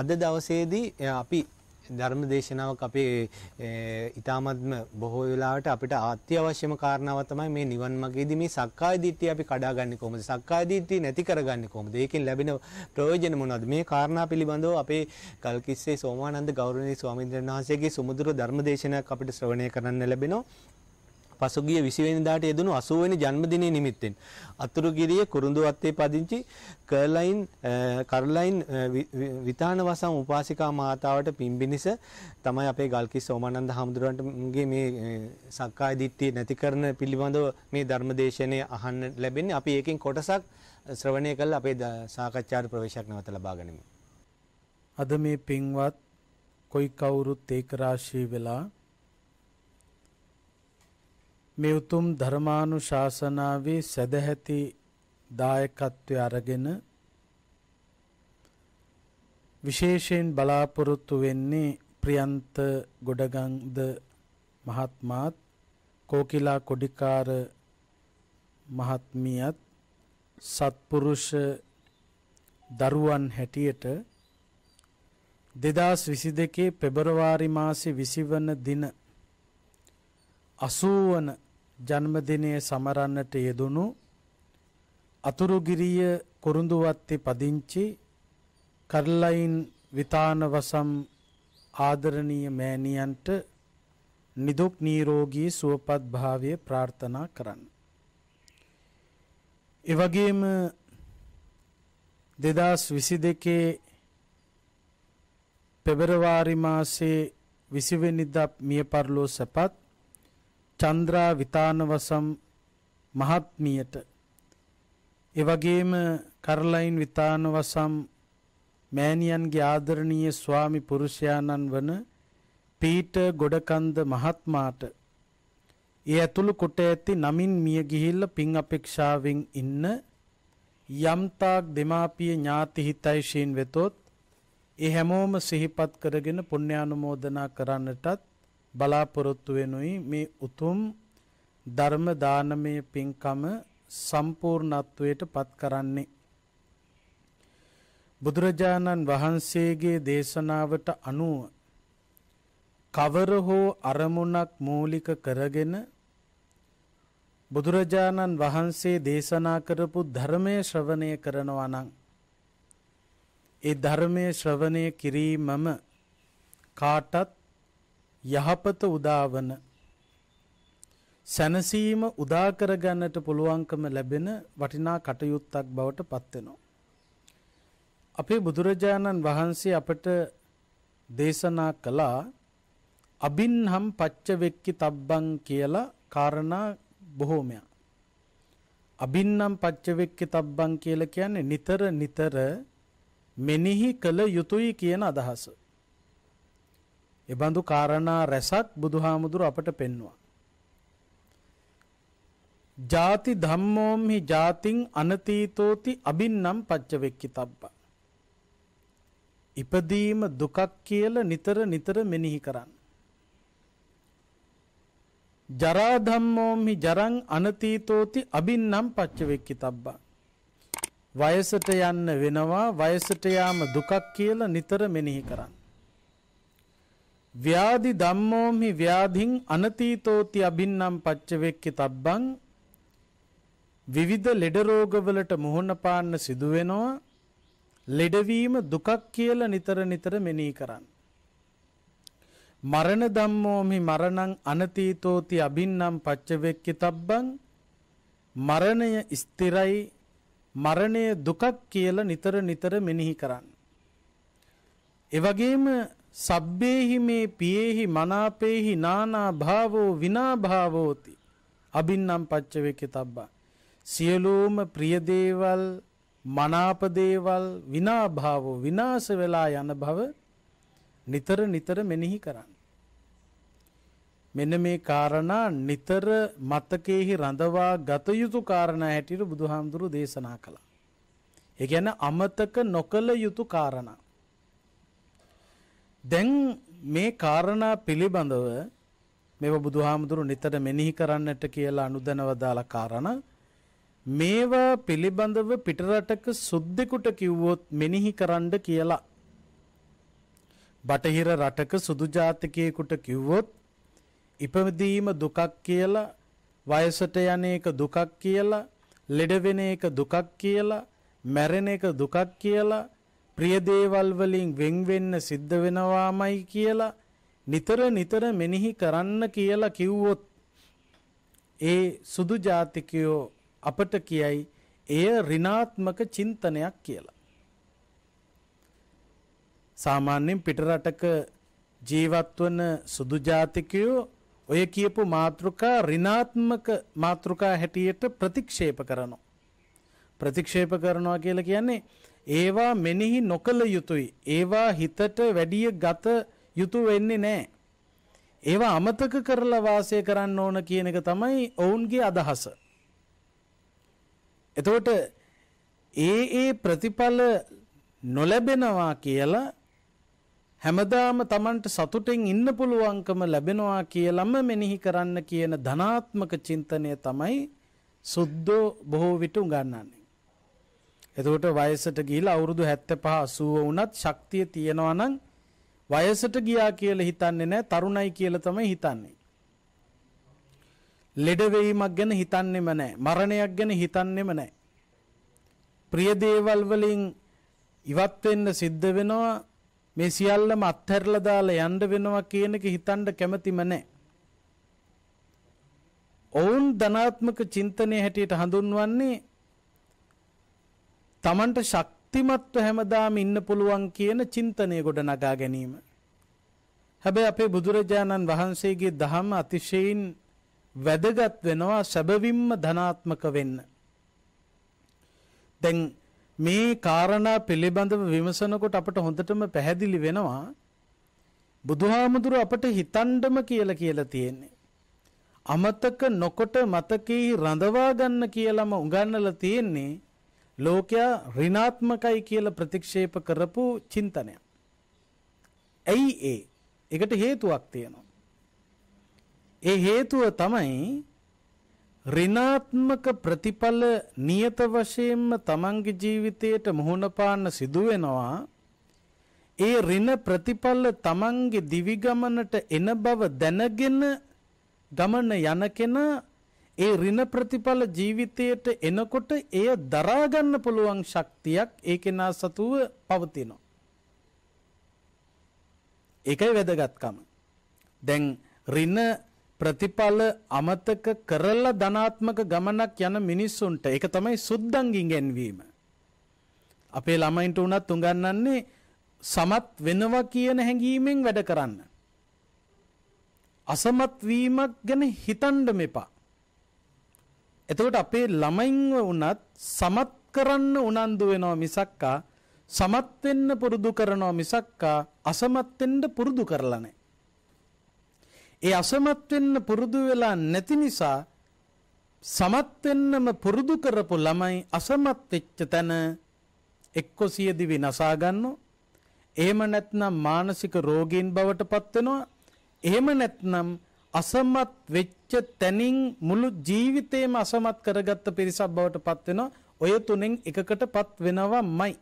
අද දවසේදී අපි ධර්ම දේශනාවක් අපේ ඊ타මත්ම බොහෝ වෙලාවට අපිට අත්‍යවශ්‍යම කාරණාව තමයි මේ නිවන් මාගේදී මේ සක්කාය දිට්ඨිය අපි කඩාගන්නේ කොහොමද? සක්කාය දිට්ඨිය නැති කරගන්නේ කොහොමද? ඒකෙන් ලැබෙන ප්‍රයෝජන මොනවද? මේ කාරණා පිළිබඳව අපේ කල්කිස්සේ සෝමානන්ද ගෞරවනීය ස්වාමීන් වහන්සේගේ සුමුදුර ධර්ම දේශනාවක් අපිට ශ්‍රවණය කරන්න ලැබෙනවා. පසුගිය 20 වෙනිදාට යෙදුණු 80 වෙනි ජන්මදිනයේ නිමිත්තෙන් අතුරුගිරිය කුරුඳුවත්තේ පදිංචි කර්ලයින් කර්ලයින් විතාන වසම් උපාසිකා මාතාවට පිම්බිනිස තමයි අපේ ගල්කිස්ස ඕමානන්ද හාමුදුරන්ගේ මේ සක්කාය දිට්ඨිය නැති කරන පිළිබඳව මේ ධර්මදේශනය අහන්න ලැබෙන්නේ. අපි ඒකෙන් කොටසක් ශ්‍රවණය කළ අපේ සාකච්ඡාට ප්‍රවේශයක් නැවත ලබා ගනිමු. අද මේ පින්වත් කොයි කවුරුත් ඒක රාශී වෙලා මේ උතුම් ධර්මානුශාසනාවේ සදැහැති දායකත්වය අරගෙන විශේෂයෙන් බලාපොරොත්තු වෙන්නේ ප්‍රියන්ත ගොඩගංද මහත්මාත් කෝකිලා කොඩිකාර මහත්මියත් සත්පුරුෂ දරුවන් හැටියට 2022 පෙබරවාරි මාසේ 20 වන දින 80 වන ජන්මදිනය සමරන්නට යෙදුණු අතුරුගිරිය කුරුඳුවත්ති පදිංචි කරලයින් විතාන වසම් ආදරණීය මෑණියන්ට නිදුක් නිරෝගී සුවපත් භාවය ප්‍රාර්ථනා කරන්න. ඒ වගේම 2022 පෙබරවාරි මාසයේ 20 වෙනිදා මිය පරලෝ සපත් චන්ද්‍රා විතානවසම් මහත්මියට ඒ වගේම කරලයින් විතානවසම් මෑණියන්ගේ ආදරණීය ස්වාමි පුරුෂයාණන් වන පීටර් ගොඩකන්ද මහත්මාට ඒ ඇතුළු කොට ඇති නමින් මිය ගිහිල්ලා පින් අපේක්ෂාවෙන් ඉන්න යම්තාක් දෙමාපිය ඥාති හිතයිෂීන් වෙතොත් ඒ හැමෝම සිහිපත් කරගෙන පුණ්‍යානුමෝදනා කරන්නටත් බලාපොරොත්තු වෙනුයි මේ උතුම් ධර්ම දානමය පින්කම සම්පූර්ණත්වයට පත් කරන්නේ බුදුරජාණන් වහන්සේගේ දේශනාවට අනුව කවර හෝ අරමුණක් මූලික කරගෙන බුදුරජාණන් වහන්සේ දේශනා කරපු ධර්මයේ ශ්‍රවණය කරනවා නම් ඒ ධර්මයේ ශ්‍රවණය කිරීමම කාටත් යහපත උදාවන සැනසීම උදා කරගන්නට පුළුවන්කම ලැබෙන වටිනා කටයුත්තක් බවට පත් වෙනවා. අපේ බුදුරජාණන් වහන්සේ අපට දේශනා කළා අබින්හම් පච්චවෙක්කි තබ්බං කියලා කාරණා බොහෝමයක්. අබින්නම් පච්චවෙක්කි තබ්බං කියලා කියන්නේ නිතර නිතර මෙනෙහි කළ යුතුය කියන අදහස. එබඳු කාරණා රැසක් බුදුහාමුදුර අපට පෙන්වුවා. ಜಾති ධම්මෝම්හි ಜಾතින් අනතීතෝති අබින්නම් පච්චවෙක්කි තබ්බා. ඉපදීම දුකක් කියලා නිතර නිතර මෙනෙහි කරන්න. ජරා ධම්මෝම්හි ජරං අනතීතෝති අබින්නම් පච්චවෙක්කි තබ්බා. වයසට යන්න වෙනවා වයසට යාම දුකක් කියලා නිතර මෙනෙහි කරන්න. ව්‍යාධි ධම්මෝම්හි ව්‍යාධින් අනතීතෝති අබින්නම් පච්චවෙක්කි තබ්බං විවිධ ලෙඩ රෝගවලට මුහුණ පාන්න සිදු වෙනවා ලෙඩවීම දුකක් කියලා නිතර නිතර මෙනෙහි කරන්න. මරණ ධම්මෝමි මරණං අනතීතෝති අබින්නම් පච්චවෙක්කි තබ්බං මරණය ස්ථිරයි මරණය දුකක් කියලා නිතර නිතර මෙනෙහි කරන්න. එවැගේම සබ්බේහි මේ පියේහි මනාපේහි නානා භාවෝ විනා භාවෝති. අබින්නම් පච්චවේකේ තබ්බා. සියලුම ප්‍රිය දේවල් මනාප දේවල් විනා භාවෝ විනාශ වෙලා යන භව නිතර නිතර මෙනෙහි කරන්න. මෙන්න මේ කාරණා නිතර මතකයේහි රඳවා ගත යුතු කාරණා හැටියට බුදුහාමුදුරු දේශනා කළා. ඒ කියන්නේ අමතක නොකළ යුතු කාරණා. දැන් මේ කාරණා පිළිබඳව මේව බුදුහාමුදුරු නිතර මෙනෙහි කරන්නට කියලා අනුදැනව දාලා කාරණා මේවා පිළිබඳව පිටරටක සුද්දෙකුට කිව්වොත් මෙනෙහි කරන්න කියලා බටහිර රටක සුදු ජාතිකයෙකුට කිව්වොත් ඉපදීම දුකක් කියලා වයසට යන එක දුකක් කියලා ලෙඩ වෙන එක දුකක් කියලා මැරෙන එක දුකක් කියලා ප්‍රිය දේවල් වලින් වෙන් වෙන්න සිද්ධ වෙනවාමයි කියලා නිතර නිතර මෙනෙහි කරන්න කියලා කිව්වොත් ඒ සුදු ජාතිකයෝ අපට කියයි එය ඍණාත්මක චින්තනයක් කියලා. සාමාන්‍යයෙන් පිටරටක ජීවත් වන සුදු ජාතිකයෝ ඔය කියපු මාතෘකා ඍණාත්මක මාතෘකා හැටියට ප්‍රතික්ෂේප කරනවා. ප්‍රතික්ෂේප කරනවා කියලා කියන්නේ ඒවා මෙනෙහි නොකළ යුතුයි. ඒවා හිතට වැඩිය ගත යුතු වෙන්නේ නැහැ. ඒවා අමතක කරලා වාසය කරන්න ඕන කියන එක තමයි ඔවුන්ගේ අදහස. එතකොට ඒ ඒ ප්‍රතිඵල නොලැබෙනවා කියලා හැමදාම Tamanට සතුටින් ඉන්න පුළුවන්කම ලැබෙනවා කියලම මෙනෙහි කරන්න කියන ධනාත්මක චින්තනය තමයි සුද්ධෝ බොහෝ විට උගන්වන්නේ. එතකොට වයසට ගිහිලා අවුරුදු 75 80 වුණත් ශක්තිය තියෙනවා නම් වයසට ගියා කියලා හිතන්නේ නැහැ තරුණයි කියලා තමයි හිතන්නේ. ලෙඩ වෙීමක් ගැන හිතන්නෙම නැහැ. මරණයක් ගැන හිතන්නෙම නැහැ. ප්‍රිය දේවල් වලින් ඉවත් වෙන්න සිද්ධ වෙනවා මේ සියල්ලම අත්හැරලා දාලා යන්න වෙනවා කියන එක හිතන්න කැමැතිම නැහැ. ඔවුන් ධනාත්මක චින්තනයේ හැටියට හඳුන්වන්නේ Tamanට ශක්තිමත්ව හැමදාම ඉන්න පුළුවන් කියන චින්තනය ගොඩ නගා ගැනීම. හැබැයි අපේ බුදුරජාණන් වහන්සේගේ දහම අතිශයින් වැදගත් වෙනවා සැබවින්ම ධනාත්මක වෙන්න. දැන් මේ කාරණා පිළිබඳව විමසනකොට අපට හොඳටම පැහැදිලි වෙනවා බුදුහාමුදුරුව අපට හිතන්නම කියලා කියලා තියෙන්නේ. අමතක නොකොට මතකේ රඳවා ගන්න කියලාම උගන්වලා තියෙන්නේ ලෝකයා ඍණාත්මකයි කියලා ප්‍රතික්ෂේප කරපු චින්තනය. ඇයි ඒ? ඒකට හේතුවක් තියෙනවා. ඒ හේතුව තමයි ඍණාත්මක ප්‍රතිඵල නියත වශයෙන්ම තමන්ගේ ජීවිතයට මුහුණ පාන්න සිදු වෙනවා. ඒ ඍණ ප්‍රතිඵල තමන්ගේ දිවිගමනට එන බව දැනගෙන ගමන යන කෙනා ඒ ඍණ ප්‍රතිඵල ජීවිතයට එනකොට එය දරා ගන්න පුළුවන් ශක්තියක් ඒ කෙනා සතුව පවතිනවා. ඒකයි වැදගත්කම. දැන් ඍණ ප්‍රතිඵල අමතක කරලා ධනාත්මක ගමනක් යන මිනිස්සුන්ට ඒක තමයි සුද්ධංගින් ගැන්වීම. අපේ ළමයින්ට උනත් උගන්වන්නේ සමත් වෙනවා කියන හැඟීමෙන් වැඩ කරන්න. අසමත් වීමක් ගැන හිතන්න මෙපා. එතකොට අපේ ළමයින්ව වුණත් සමත් කරන්න උනන්දු වෙනවා මිසක්කා සමත් වෙන්න පුරුදු කරනවා මිසක්කා අසමත් වෙන්න පුරුදු කරලා නැහැ. ඒ අසමත් වෙන්න පුරුදු වෙලා නැති නිසා සමත් වෙන්නම පුරුදු කරපු ළමයි අසමත් වෙච්ච තැන එක්ක සියදිවි නසා ගන්නවා. එහෙම නැත්නම් මානසික රෝගීන් බවට පත් වෙනවා. එහෙම නැත්නම් අසමත් වෙච්ච තැනින් මුළු ජීවිතේම අසමත් කරගත්ත පිරිසක් බවට පත් වෙනවා. ඔය තුනෙන් එකකටපත් වෙනවමයි.